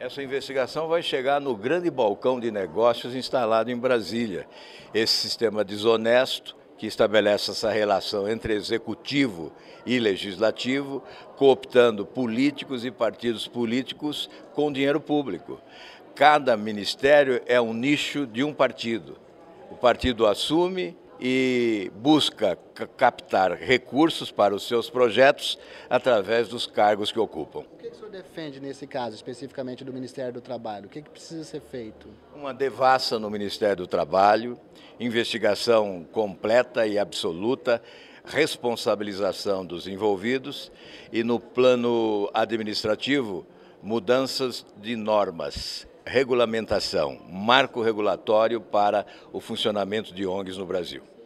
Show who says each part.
Speaker 1: Essa investigação vai chegar no grande balcão de negócios instalado em Brasília. Esse sistema desonesto que estabelece essa relação entre executivo e legislativo, cooptando políticos e partidos políticos com dinheiro público. Cada ministério é um nicho de um partido. O partido assume e busca captar recursos para os seus projetos através dos cargos que ocupam. O
Speaker 2: que o senhor defende nesse caso, especificamente do Ministério do Trabalho? O que, que precisa ser feito?
Speaker 1: Uma devassa no Ministério do Trabalho, investigação completa e absoluta, responsabilização dos envolvidos e, no plano administrativo, mudanças de normas regulamentação, marco regulatório para o funcionamento de ONGs no Brasil.